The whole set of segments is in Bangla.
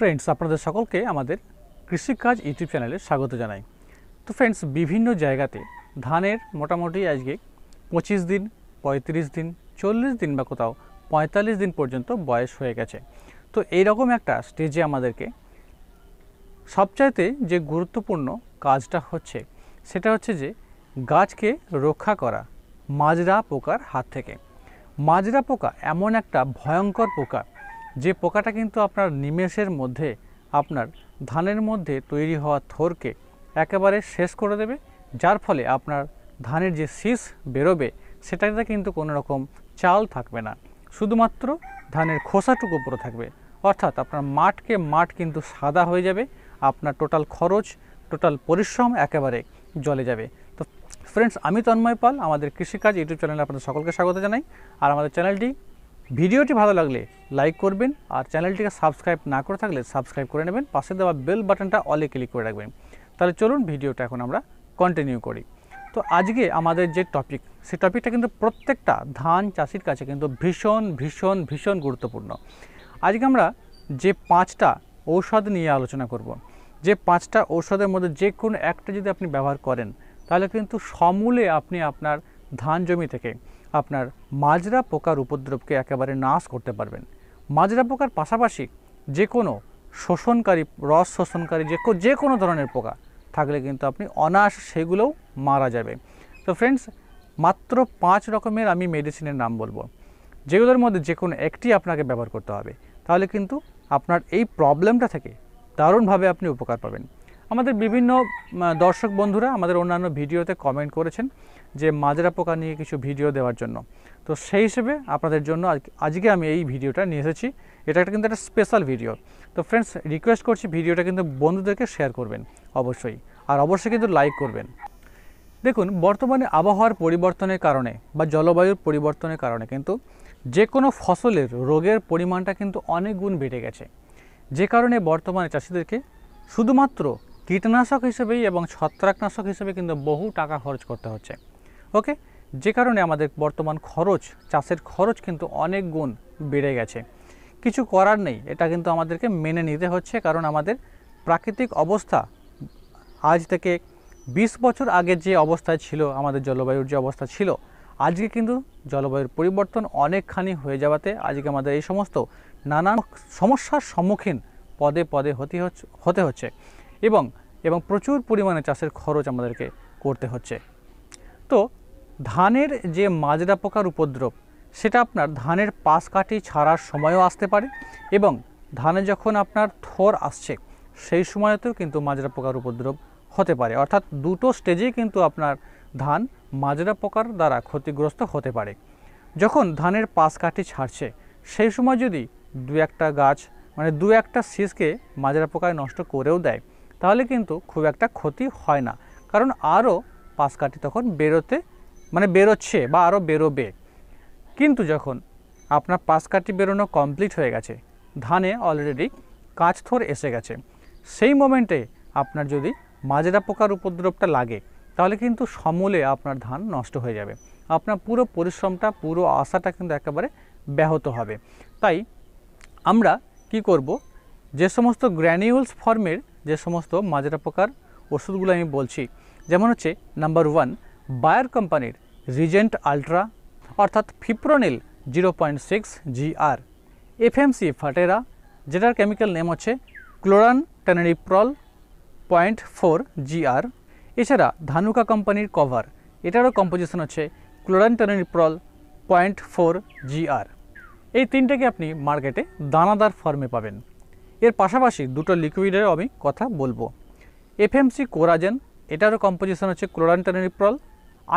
ফ্রেন্ডস আপনাদের সকলকে আমাদের কৃষিকাজ ইউটিউব চ্যানেলে স্বাগত জানাই তো ফ্রেন্ডস বিভিন্ন জায়গাতে ধানের মোটামুটি আজকে পঁচিশ দিন ৩৫ দিন চল্লিশ দিন বা কোথাও পঁয়তাল্লিশ দিন পর্যন্ত বয়স হয়ে গেছে তো এইরকম একটা স্টেজে আমাদেরকে সবচাইতে যে গুরুত্বপূর্ণ কাজটা হচ্ছে সেটা হচ্ছে যে গাছকে রক্ষা করা মাজরা পোকার হাত থেকে মাজরা পোকা এমন একটা ভয়ঙ্কর পোকা যে পোকাটা কিন্তু আপনার নিমেষের মধ্যে আপনার ধানের মধ্যে তৈরি হওয়া থোরকে একেবারে শেষ করে দেবে যার ফলে আপনার ধানের যে শীষ বেরোবে সেটাতে কিন্তু কোনো রকম চাল থাকবে না শুধুমাত্র ধানের খোসাটুকু পরে থাকবে অর্থাৎ আপনার মাঠকে মাঠ কিন্তু সাদা হয়ে যাবে আপনার টোটাল খরচ টোটাল পরিশ্রম একেবারে জলে যাবে তো ফ্রেন্ডস আমি তন্ময় পাল আমাদের কৃষিকাজ ইউটিউব চ্যানেলে আপনাদের সকলকে স্বাগত জানাই আর আমাদের চ্যানেলটি ভিডিওটি ভালো লাগলে লাইক করবেন আর চ্যানেলটিকে সাবস্ক্রাইব না করে থাকলে সাবস্ক্রাইব করে নেবেন পাশে দেওয়া বেল বাটনটা অলে ক্লিক করে রাখবেন তাহলে চলুন ভিডিওটা এখন আমরা কন্টিনিউ করি তো আজকে আমাদের যে টপিক সে টপিকটা কিন্তু প্রত্যেকটা ধান চাষির কাছে কিন্তু ভীষণ ভীষণ ভীষণ গুরুত্বপূর্ণ আজকে আমরা যে পাঁচটা ঔষধ নিয়ে আলোচনা করব। যে পাঁচটা ঔষধের মধ্যে যে কোনো একটা যদি আপনি ব্যবহার করেন তাহলে কিন্তু সমূলে আপনি আপনার ধান জমি থেকে আপনার মাজরা পোকার উপদ্রবকে একেবারে নাশ করতে পারবেন মাজরা পোকার পাশাপাশি যে কোনো শোষণকারী রস শোষণকারী যে যে কোনো ধরনের পোকা থাকলে কিন্তু আপনি অনাশ সেগুলোও মারা যাবে তো ফ্রেন্ডস মাত্র পাঁচ রকমের আমি মেডিসিনের নাম বলবো যেগুলোর মধ্যে যে কোনো একটি আপনাকে ব্যবহার করতে হবে তাহলে কিন্তু আপনার এই প্রবলেমটা থেকে দারুণভাবে আপনি উপকার পাবেন আমাদের বিভিন্ন দর্শক বন্ধুরা আমাদের অন্যান্য ভিডিওতে কমেন্ট করেছেন যে মাজরা পোকা নিয়ে কিছু ভিডিও দেওয়ার জন্য তো সেই হিসেবে আপনাদের জন্য আজকে আমি এই ভিডিওটা নিয়ে এসেছি এটা একটা কিন্তু একটা স্পেশাল ভিডিও তো ফ্রেন্ডস রিকোয়েস্ট করছি ভিডিওটা কিন্তু বন্ধুদেরকে শেয়ার করবেন অবশ্যই আর অবশ্যই কিন্তু লাইক করবেন দেখুন বর্তমানে আবহাওয়ার পরিবর্তনের কারণে বা জলবায়ুর পরিবর্তনের কারণে কিন্তু যে কোনো ফসলের রোগের পরিমাণটা কিন্তু অনেক গুণ বেড়ে গেছে যে কারণে বর্তমানে চাষিদেরকে শুধুমাত্র কীটনাশক হিসেবেই এবং ছত্রাকনাশক হিসেবে কিন্তু বহু টাকা খরচ করতে হচ্ছে ওকে যে কারণে আমাদের বর্তমান খরচ চাষের খরচ কিন্তু অনেক গুণ বেড়ে গেছে কিছু করার নেই এটা কিন্তু আমাদেরকে মেনে নিতে হচ্ছে কারণ আমাদের প্রাকৃতিক অবস্থা আজ থেকে ২০ বছর আগে যে অবস্থায় ছিল আমাদের জলবায়ুর যে অবস্থা ছিল আজকে কিন্তু জলবায়ুর পরিবর্তন অনেকখানি হয়ে যাওয়াতে আজকে আমাদের এই সমস্ত নানান সমস্যার সম্মুখীন পদে পদে হতে হচ্ছে হতে হচ্ছে এবং এবং প্রচুর পরিমাণে চাষের খরচ আমাদেরকে করতে হচ্ছে তো ধানের যে মাজরা পোকার উপদ্রব সেটা আপনার ধানের পাশ কাটি ছাড়ার সময়ও আসতে পারে এবং ধানে যখন আপনার থর আসছে সেই সময়তেও কিন্তু মাজরা পোকার উপদ্রব হতে পারে অর্থাৎ দুটো স্টেজেই কিন্তু আপনার ধান মাজরা পোকার দ্বারা ক্ষতিগ্রস্ত হতে পারে যখন ধানের পাশ কাটি ছাড়ছে সেই সময় যদি দু একটা গাছ মানে দু একটা শীষকে মাজরা পোকায় নষ্ট করেও দেয় তাহলে কিন্তু খুব একটা ক্ষতি হয় না কারণ আরও পাশ কাটি তখন বেরোতে মানে বেরোচ্ছে বা আরও বেরোবে কিন্তু যখন আপনার পাশ কাটি বেরোনো কমপ্লিট হয়ে গেছে ধানে অলরেডি কাঁচথোর এসে গেছে সেই মোমেন্টে আপনার যদি মাজরা পোকার উপদ্রবটা লাগে তাহলে কিন্তু সমূলে আপনার ধান নষ্ট হয়ে যাবে আপনার পুরো পরিশ্রমটা পুরো আশাটা কিন্তু একেবারে ব্যাহত হবে তাই আমরা কি করব যে সমস্ত গ্র্যানিউলস ফর্মের যে সমস্ত মাজরা পোকার ওষুধগুলো আমি বলছি যেমন হচ্ছে নাম্বার ওয়ান বায়ার কোম্পানির রিজেন্ট আলট্রা অর্থাৎ fipronil zero point six GR FMC Fertera যেটার কেমিক্যাল নেম হচ্ছে chlorantraniliprole point four GR এছাড়া ধানুকা কোম্পানির কভার এটারও কম্পোজিশন হচ্ছে chlorantraniliprole point four GR এই তিনটাকে আপনি মার্কেটে দানাদার ফর্মে পাবেন এর পাশাপাশি দুটো লিকুইডেরও আমি কথা বলবো এফএমসি কোরাজেন এটারও কম্পোজিশন হচ্ছে ক্লোরান ট্যানারিপ্রল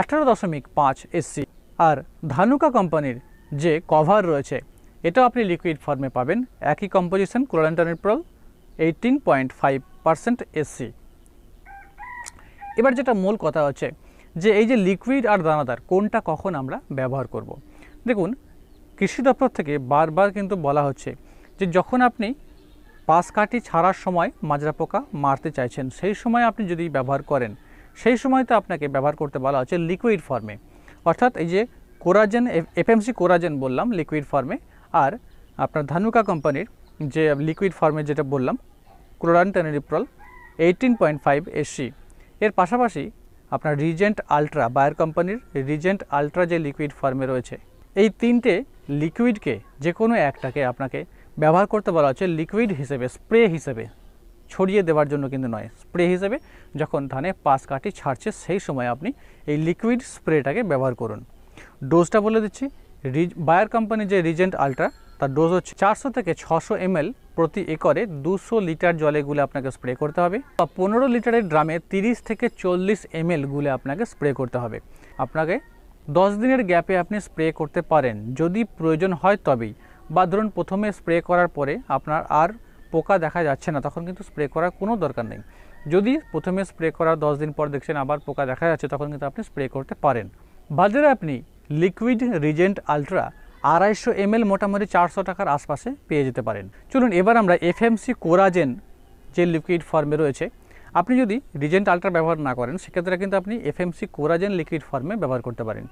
আঠারো দশমিক পাঁচ এসসি আর ধানুকা কোম্পানির যে কভার রয়েছে এটাও আপনি লিকুইড ফর্মে পাবেন একই কম্পোজিশন প্রল eighteen point five percent SC এবার যেটা মূল কথা হচ্ছে যে এই যে লিকুইড আর দানাদার কোনটা কখন আমরা ব্যবহার করব। দেখুন কৃষি দপ্তর থেকে বারবার কিন্তু বলা হচ্ছে যে যখন আপনি পাশ কাটি ছাড়ার সময় মাজরা পোকা মারতে চাইছেন সেই সময় আপনি যদি ব্যবহার করেন সেই সময় তো আপনাকে ব্যবহার করতে বলা হচ্ছে লিকুইড ফর্মে অর্থাৎ এই যে কোরাজেন এফএমসি কোরাজেন বললাম লিকুইড ফর্মে আর আপনার ধানুকা কোম্পানির যে লিকুইড ফর্মে যেটা বললাম chlorantraniliprole eighteen point five SC এর পাশাপাশি আপনার রিজেন্ট আলট্রা বায়ার কোম্পানির রিজেন্ট আলট্রা যে লিকুইড ফর্মে রয়েছে এই তিনটে লিকুইডকে যে কোনো একটাকে আপনাকে ব্যবহার করতে বলা হচ্ছে লিকুইড হিসেবে স্প্রে হিসেবে ছড়িয়ে দেওয়ার জন্য কিন্তু নয় স্প্রে হিসেবে যখন ধানে পাঁচ কাটি ছাড়ছে সেই সময় আপনি এই লিকুইড স্প্রেটাকে ব্যবহার করুন ডোজটা বলে দিচ্ছি রিজ বায়ার কোম্পানির যে রিজেন্ট আলট্রা তার ডোজ হচ্ছে চারশো থেকে ছশো এমএল প্রতি একরে দুশো লিটার জলে গুলে আপনাকে স্প্রে করতে হবে বা পনেরো লিটারের ড্রামে তিরিশ থেকে চল্লিশ এমএল গুলে আপনাকে স্প্রে করতে হবে আপনাকে দশ দিনের গ্যাপে আপনি স্প্রে করতে পারেন যদি প্রয়োজন হয় তবেই বা ধরুন প্রথমে স্প্রে করার পরে আপনার আর পোকা দেখা যাচ্ছে না তখন কিন্তু স্প্রে করার কোনো দরকার নেই যদি প্রথমে স্প্রে করার দশ দিন পর দেখছেন আবার পোকা দেখা যাচ্ছে তখন কিন্তু আপনি স্প্রে করতে পারেন বাজারে আপনি লিকুইড রিজেন্ট আলট্রা আড়াইশো এম মোটামুটি চারশো টাকার আশপাশে পেয়ে যেতে পারেন চলুন এবার আমরা এফএমসি কোরাজেন যে লিকুইড ফর্মে রয়েছে আপনি যদি রিজেন্ট আলট্রা ব্যবহার না করেন সেক্ষেত্রে কিন্তু আপনি এফএমসি কোরাজেন লিকুইড ফর্মে ব্যবহার করতে পারেন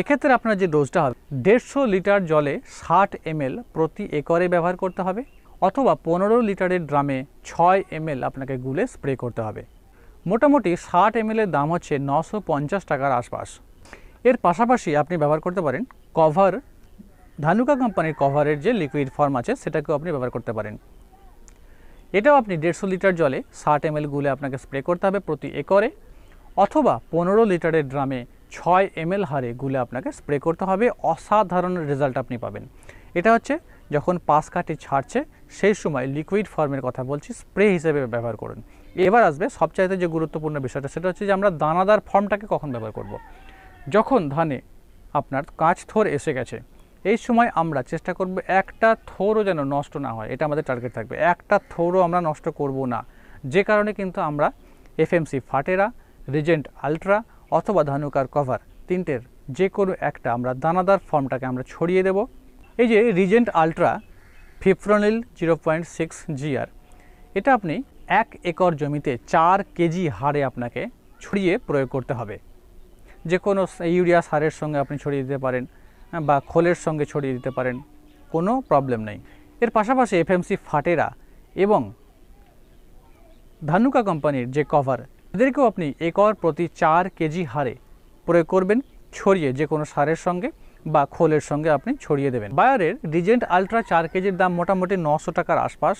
এক্ষেত্রে আপনার যে ডোজটা হবে দেড়শো লিটার জলে ষাট এম প্রতি একরে ব্যবহার করতে হবে অথবা পনেরো লিটারের ড্রামে ছয় এমএল আপনাকে গুলে স্প্রে করতে হবে মোটামুটি ষাট এমএলের দাম হচ্ছে নশো পঞ্চাশ টাকার আশপাশ এর পাশাপাশি আপনি ব্যবহার করতে পারেন কভার ধানুকা কোম্পানির কভারের যে লিকুইড ফর্ম আছে সেটাকেও আপনি ব্যবহার করতে পারেন এটাও আপনি দেড়শো লিটার জলে ষাট এমএল গুলে আপনাকে স্প্রে করতে হবে প্রতি একরে অথবা পনেরো লিটারের ড্রামে ছয় এমএল হারে গুলে আপনাকে স্প্রে করতে হবে অসাধারণ রেজাল্ট আপনি পাবেন এটা হচ্ছে যখন পাশ কাটি ছাড়ছে সেই সময় লিকুইড ফর্মের কথা বলছি স্প্রে হিসেবে ব্যবহার করুন এবার আসবে সবচাইতে যে গুরুত্বপূর্ণ বিষয়টা সেটা হচ্ছে যে আমরা দানাদার ফর্মটাকে কখন ব্যবহার করব। যখন ধানে আপনার কাঁচ থোর এসে গেছে এই সময় আমরা চেষ্টা করব একটা থোরও যেন নষ্ট না হয় এটা আমাদের টার্গেট থাকবে একটা থোরও আমরা নষ্ট করব না যে কারণে কিন্তু আমরা এফএমসি ফাটেরা রিজেন্ট আলট্রা অথবা ধানুকার কভার তিনটের যে কোনো একটা আমরা দানাদার ফর্মটাকে আমরা ছড়িয়ে দেব এই যে Regent Ultra fipronil zero point six GR এটা আপনি এক একর জমিতে চার কেজি হারে আপনাকে ছড়িয়ে প্রয়োগ করতে হবে যে কোনো ইউরিয়া সারের সঙ্গে আপনি ছড়িয়ে দিতে পারেন হ্যাঁ, বা খোলের সঙ্গে ছড়িয়ে দিতে পারেন কোনো প্রবলেম নেই এর পাশাপাশি এফএমসি ফাটেরা এবং ধানুকা কোম্পানির যে কভার এদেরকেও আপনি একর প্রতি চার কেজি হারে প্রয়োগ করবেন ছড়িয়ে যে কোনো সারের সঙ্গে বা খোলের সঙ্গে আপনি ছড়িয়ে দেবেন বায়ারের রিজেন্ট আলট্রা চার কেজির দাম মোটামুটি নশো টাকার আশপাশ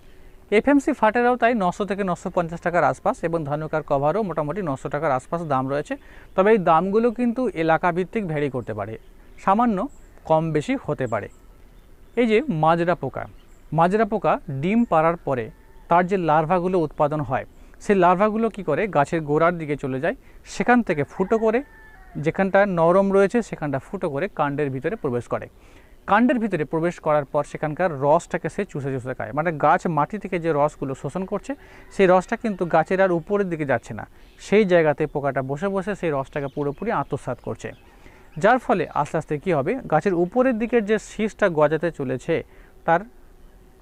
এফএমসি ফাটেরাও তাই নশো থেকে নশো পঞ্চাশ টাকার আশপাশ এবং ধানুকার কভারও মোটামুটি নশো টাকার আশপাশ দাম রয়েছে তবে এই দামগুলো কিন্তু এলাকাভিত্তিক ভ্যারি করতে পারে সামান্য কম বেশি হতে পারে এই যে মাজরা পোকা মাজরা পোকা ডিম পাড়ার পরে তার যে লার্ভাগুলো উৎপাদন হয় সেই লার্ভাগুলো কি করে গাছের গোড়ার দিকে চলে যায় সেখান থেকে ফুটো করে যেখানটা নরম রয়েছে সেখানটা ফুটো করে কাণ্ডের ভিতরে প্রবেশ করে কাণ্ডের ভিতরে প্রবেশ করার পর সেখানকার রসটাকে সে চুষে চুষে খায় মানে গাছ মাটি থেকে যে রসগুলো শোষণ করছে সেই রসটা কিন্তু গাছের আর উপরের দিকে যাচ্ছে না সেই জায়গাতে পোকাটা বসে বসে সেই রসটাকে পুরোপুরি আত্মসাত করছে যার ফলে আস্তে আস্তে কী হবে গাছের উপরের দিকের যে শীষটা গজাতে চলেছে তার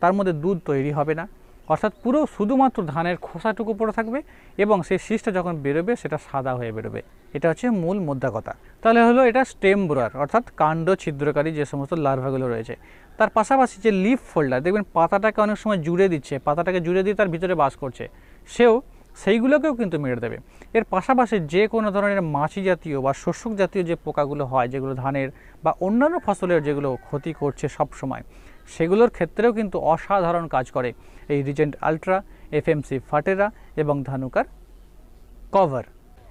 তার মধ্যে দুধ তৈরি হবে না অর্থাৎ পুরো শুধুমাত্র ধানের খোসাটুকু পড়ে থাকবে এবং সেই শীষটা যখন বেরোবে সেটা সাদা হয়ে বেরোবে এটা হচ্ছে মূল মুদ্রা কথা তাহলে হলো এটা স্টেম ব্রোয়ার অর্থাৎ কাণ্ড ছিদ্রকারী যে সমস্ত লার্ভাগুলো রয়েছে তার পাশাপাশি যে লিফ ফোল্ডার দেখবেন পাতাটাকে অনেক সময় জুড়ে দিচ্ছে পাতাটাকে জুড়ে দিয়ে তার ভিতরে বাস করছে সেও সেইগুলোকেও কিন্তু মেরে দেবে এর পাশাপাশি যে কোনো ধরনের মাছি জাতীয় বা শোষক জাতীয় যে পোকাগুলো হয় যেগুলো ধানের বা অন্যান্য ফসলের যেগুলো ক্ষতি করছে সব সময়। সেগুলোর ক্ষেত্রেও কিন্তু অসাধারণ কাজ করে এই রিজেন্ট আলট্রা এফএমসি ফাটেরা এবং ধানুকার কভার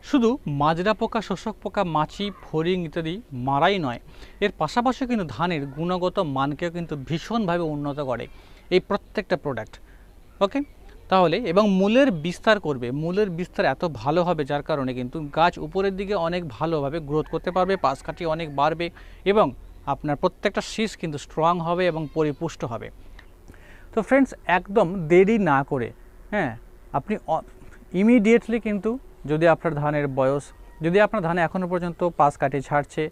শুধু মাজরা পোকা শোষক পোকা মাছি ফরিং ইত্যাদি মারাই নয় এর পাশাপাশি কিন্তু ধানের গুণগত মানকেও কিন্তু ভীষণভাবে উন্নত করে এই প্রত্যেকটা প্রোডাক্ট ওকে তাহলে এবং মূলের বিস্তার করবে মূলের বিস্তার এত ভালো হবে যার কারণে কিন্তু গাছ উপরের দিকে অনেক ভালোভাবে গ্রোথ করতে পারবে পাশ কাটি অনেক বাড়বে এবং আপনার প্রত্যেকটা শীষ কিন্তু স্ট্রং হবে এবং পরিপুষ্ট হবে তো ফ্রেন্ডস একদম দেরি না করে হ্যাঁ আপনি ইমিডিয়েটলি কিন্তু যদি আপনার ধানের বয়স যদি আপনার ধানে এখনও পর্যন্ত পাস কাটি ছাড়ছে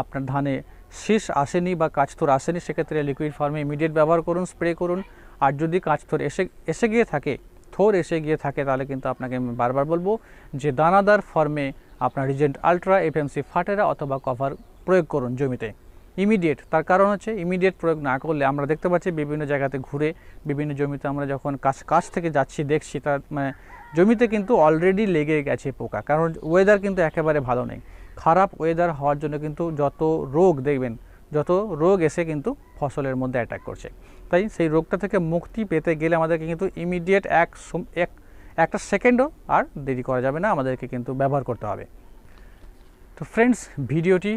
আপনার ধানে শীষ আসেনি বা কাঁচথোর আসেনি সেক্ষেত্রে লিকুইড ফার্মে ইমিডিয়েট ব্যবহার করুন স্প্রে করুন আর যদি কাঁচথোর এসে এসে গিয়ে থাকে থোর এসে গিয়ে থাকে তাহলে কিন্তু আপনাকে আমি বারবার বলবো যে দানাদার ফর্মে আপনার রিজেন্ট আলট্রা এফএমসি ফাটেরা অথবা কভার প্রয়োগ করুন জমিতে ইমিডিয়েট তার কারণ হচ্ছে ইমিডিয়েট প্রয়োগ না করলে আমরা দেখতে পাচ্ছি বিভিন্ন জায়গাতে ঘুরে বিভিন্ন জমিতে আমরা যখন কাছ কাছ থেকে যাচ্ছি দেখছি তার মানে জমিতে কিন্তু অলরেডি লেগে গেছে পোকা কারণ ওয়েদার কিন্তু একেবারে ভালো নেই খারাপ ওয়েদার হওয়ার জন্য কিন্তু যত রোগ দেখবেন যত রোগ এসে কিন্তু ফসলের মধ্যে অ্যাটাক করছে তাই সেই রোগটা থেকে মুক্তি পেতে গেলে আমাদেরকে কিন্তু ইমিডিয়েট এক এক একটা সেকেন্ডও আর দেরি করা যাবে না আমাদেরকে কিন্তু ব্যবহার করতে হবে তো ফ্রেন্ডস ভিডিওটি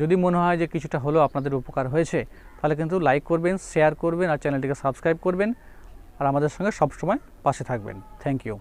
যদি মনে হয় যে কিছুটা হলেও আপনাদের উপকার হয়েছে তাহলে কিন্তু লাইক করবেন শেয়ার করবেন আর চ্যানেলটিকে সাবস্ক্রাইব করবেন আর আমাদের সঙ্গে সবসময় পাশে থাকবেন থ্যাংক ইউ